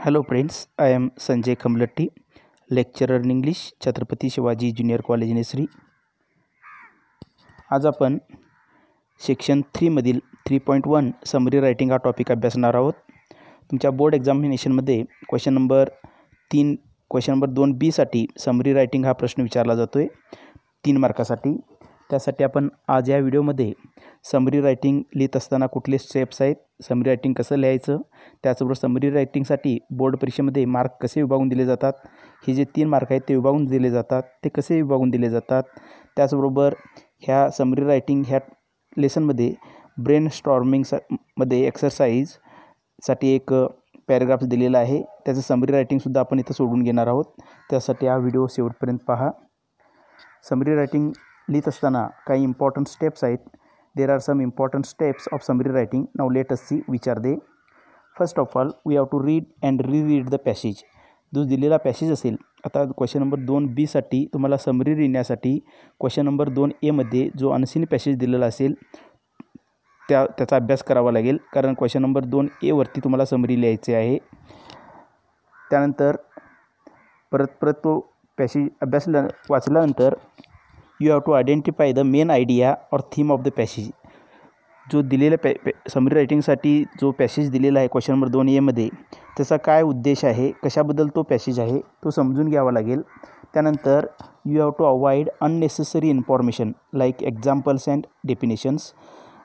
hello friends I am Sanjay Kamalatti lecturer in English Chhatrapati Shivaji junior college Nesari आज आपण section थ्रीमधील three point one summary writing हा topic अभ्यासणार आहोत तुमच्या बोर्ड एक्झामिनेशनमध्ये क्वेश्चन नंबर तीन क्वेश्चन नंबर दोन बीसाठी समरी रायटिंग हा प्रश्न विचारला जातो आहे तीन मार्कासाठी त्यासाठी आपण आज या व्हिडिओमध्ये समरी रायटिंग लिहित असताना कुठले स्टेप्स आहेत समरी रायटिंग कसं लिहायचं त्याचबरोबर समरी रायटिंगसाठी बोर्ड परीक्षेमध्ये मार्क कसे विभागून दिले जातात हे जे तीन मार्क आहेत ते विभागून दिले जातात ते कसे विभागून दिले जातात त्याचबरोबर ह्या समरी रायटिंग ह्या लेसनमध्ये ब्रेन स्टॉर्मिंगसा मध्ये एक्सरसाइजसाठी एक पॅराग्राफ्स दिलेला आहे त्याचं समरी रायटिंगसुद्धा आपण इथं सोडून घेणार आहोत त्यासाठी हा व्हिडिओ शेवटपर्यंत पहा समरी रायटिंग लिहित असताना काही इम्पॉर्टंट स्टेप्स आहेत there are some important steps of summary writing नाव लेट सी विचार दे first of all we have to read and re read the passage जो दिलेला पॅसेज असेल आता क्वेश्चन नंबर दोन बीसाठी तुम्हाला समरी लिहिण्यासाठी क्वेश्चन नंबर दोन एमध्ये जो अनसीन पॅसेज दिलेला असेल त्या त्याचा अभ्यास करावा लागेल कारण क्वेश्चन नंबर दोन एवरती तुम्हाला समरी लिहायचे आहे त्यानंतर परत परत तो पॅसेज अभ्यास वाचल्यानंतर you have to identify the main idea or theme of the passage जो दिलेल्या पॅ पॅ समरी रायटिंगसाठी जो पॅसेज दिलेला आहे क्वेश्चन नंबर दोन एमध्ये त्याचा काय उद्देश आहे कशाबद्दल तो पॅसेज आहे तो समजून घ्यावा लागेल त्यानंतर you have to avoid unnecessary information like examples and definitions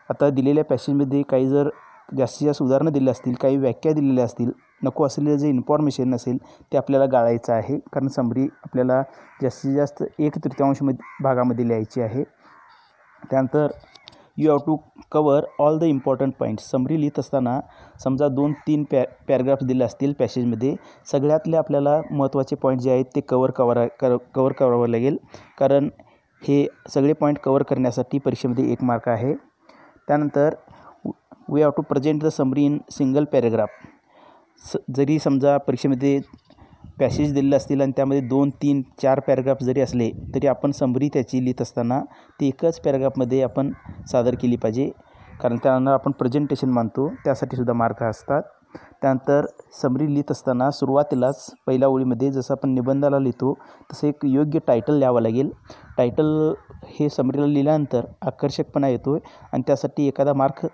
आता दिलेल्या पॅसेजमध्ये काही जर जास्तीत जास्त उदाहरणं दिली असतील काही व्याख्या दिलेल्या असतील नको असलेलं जे इन्फॉर्मेशन असेल ते आपल्याला गाळायचं आहे कारण समरी आपल्याला जास्तीत जास्त एक तृतीयांश भागामध्ये लिहायची आहे त्यानंतर you have to cover all the important points summary लिहित असताना समजा दोन तीन पॅ पॅरेग्राफ्स दिले असतील पॅसेजमध्ये सगळ्यातले आपल्याला महत्त्वाचे पॉईंट जे आहेत ते कवर कवर कवर करावं लागेल कारण हे सगळे पॉईंट कवर करण्यासाठी परीक्षेमध्ये एक मार्क आहे त्यानंतर we have to present the summary in single paragraph स जरी समजा परीक्षेमध्ये पॅसेज दिलेले असतील आणि त्यामध्ये दोन तीन चार पॅरेग्राफ जरी असले तरी आपण समरी त्याची लिहित असताना ती एकाच पॅरेग्राफमध्ये आपण सादर केली पाहिजे कारण त्यांना आपण प्रेझेंटेशन मानतो त्यासाठी सुद्धा मार्क असतात त्यानंतर समरी लिहित असताना सुरुवातीलाच पहिल्या ओळीमध्ये जसं आपण निबंधाला लिहितो तसं एक योग्य टायटल लिहावं लागेल टायटल हे समरीला लिहिल्यानंतर आकर्षकपणा येतो आणि त्यासाठी एखादा मार्क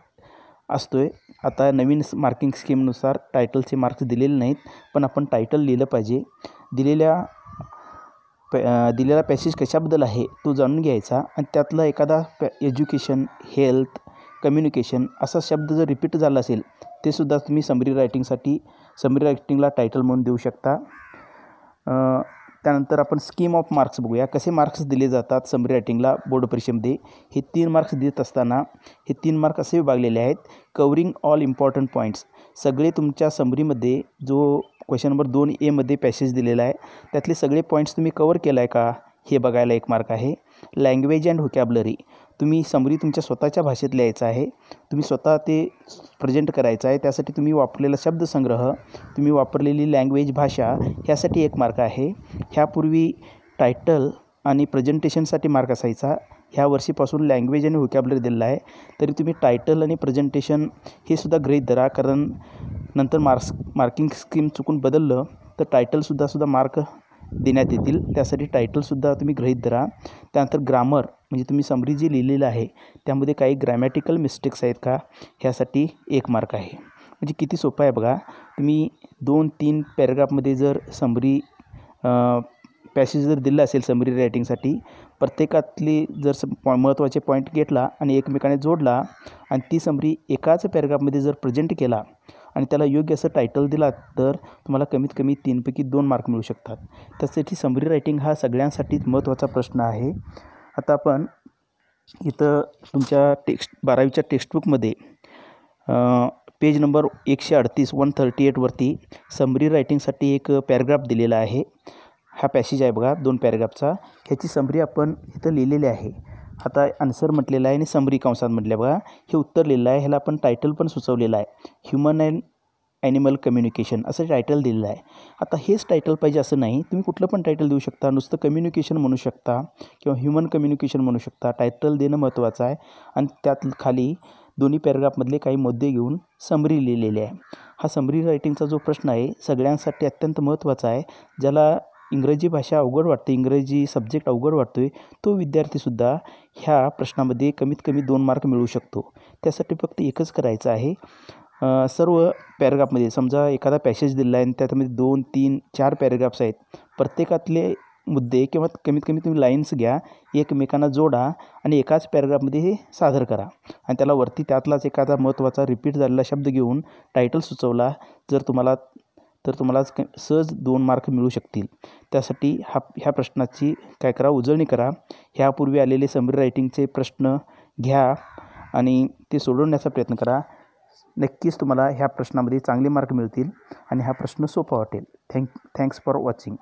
असतो आहे आता नवीन मार्किंग स्कीमनुसार टायटलचे मार्क्स दिलेले नाहीत पण आपण टायटल लिहिलं पाहिजे दिलेल्या प दिलेला पॅसेज कशाबद्दल आहे तो जाणून घ्यायचा आणि त्यातला एखादा पॅ एज्युकेशन हेल्थ कम्युनिकेशन असा शब्द जर रिपीट झाला असेल ते सुद्धा तुम्ही समरी रायटिंगसाठी समरी रायटिंगला टायटल म्हणून देऊ शकता त्यानंतर आपण स्कीम ऑफ मार्क्स बघूया कसे मार्क्स दिले जातात समरी रायटिंगला बोर्ड परीक्षेमध्ये हे तीन मार्क्स देत असताना हे तीन मार्क असे विभागलेले आहेत कवरिंग ऑल इम्पॉर्टंट पॉईंट्स सगळे तुमच्या समरीमध्ये जो क्वेश्चन नंबर दोन एमध्ये पॅसेज दिलेला आहे त्यातले सगळे पॉईंट्स तुम्ही कवर केला आहे का हे बघायला एक मार्क आहे लँग्वेज अँड व्होकॅबलरी तुम्ही समरी तुमच्या स्वतःच्या भाषेत लिहायचं आहे तुम्ही स्वतः ते प्रेझेंट करायचं आहे त्यासाठी तुम्ही वापरलेला शब्दसंग्रह तुम्ही वापरलेली लँग्वेज भाषा ह्यासाठी एक मार्क आहे ह्यापूर्वी टायटल आणि प्रेझेंटेशनसाठी मार्क असायचा ह्या वर्षीपासून लँग्वेज आणि व्होकॅबलरी दिलेला आहे तरी तुम्ही टायटल आणि प्रेझेंटेशन हे सुद्धा गृहीत धरा कारण नंतर मार्क्स मार्किंग स्कीम चुकून बदललं तर टायटलसुद्धा सुद्धा मार्क देण्यात येतील त्यासाठी टायटलसुद्धा तुम्ही गृहीत धरा त्यानंतर ग्रामर म्हणजे तुम्ही समरी जी लिहिलेलं आहे त्यामध्ये काही ग्रॅमॅटिकल मिस्टेक्स आहेत का ह्यासाठी एक मार्क आहे म्हणजे किती सोपं आहे बघा तुम्ही दोन तीन पॅरेग्राफमध्ये जर समरी पॅसेज जर दिलं असेल समरी रायटिंगसाठी प्रत्येकातली जर पॉ महत्त्वाचे पॉईंट घेतला आणि एकमेकाने जोडला आणि ती समरी एकाच पॅरेग्राफमध्ये जर प्रेझेंट केला आणि त्याला योग्य असं टायटल दिलात तर तुम्हाला कमीत कमी तीनपैकी दोन मार्क मिळू शकतात तसेची समरी रायटिंग हा सगळ्यांसाठीच महत्त्वाचा प्रश्न आहे आता आपण इथं तुमच्या टेक्स्ट बारावीच्या टेक्स्टबुकमध्ये पेज नंबर एकशे अडतीस वन थर्टी एटवरती समरी रायटिंगसाठी एक पॅरेग्राफ दिलेला आहे हा पॅसेज आहे बघा दोन पॅरेग्राफचा ह्याची समरी आपण इथं लिहिलेली आहे आता आन्सर म्हटलेला आहे आणि समरी कंसात म्हटलं बघा हे उत्तर लिहिलं आहे ह्याला आपण टायटल पण सुचवलेलं आहे ह्युमन अँड ॲनिमल कम्युनिकेशन असं टायटल दिलेलं आहे आता हेच टायटल पाहिजे असं नाही तुम्ही कुठलं पण टायटल देऊ शकता नुसतं कम्युनिकेशन म्हणू शकता किंवा ह्युमन कम्युनिकेशन म्हणू शकता टायटल देणं महत्त्वाचं आहे आणि त्यात खाली दोन्ही पॅरेग्राफमधले काही मुद्दे घेऊन समरी लिहिलेली आहे हा समरी रायटिंगचा जो प्रश्न आहे सगळ्यांसाठी अत्यंत महत्त्वाचा आहे ज्याला इंग्रजी भाषा अवघड वाटते इंग्रजी सब्जेक्ट अवघड वाटतो आहे तो विद्यार्थीसुद्धा ह्या प्रश्नामध्ये कमीत कमी दोन मार्क मिळू शकतो त्यासाठी फक्त एकच करायचं आहे सर्व पॅरेग्राफमध्ये समजा एखादा पॅसेज दिला आहे आणि त्याच्यामध्ये दोन तीन चार पॅरेग्राफ्स आहेत प्रत्येकातले मुद्दे किंवा कमीत कमी तुम्ही लाईन्स घ्या एकमेकांना जोडा आणि एकाच पॅरेग्राफमध्ये हे सादर करा आणि त्याला वरती त्यातलाच एखादा महत्त्वाचा रिपीट झालेला शब्द घेऊन टायटल सुचवला जर तुम्हाला तर तुम्हाला सहज दोन मार्क मिळू शकतील त्यासाठी हा ह्या प्रश्नाची काय करा उजळणी करा ह्यापूर्वी आलेले समरी रायटिंगचे प्रश्न घ्या आणि ते सोडवण्याचा प्रयत्न करा नक्कीच तुम्हाला ह्या प्रश्नामध्ये चांगले मार्क मिळतील आणि हा प्रश्न सोपा वाटेल थँक थँक्स फॉर वॉचिंग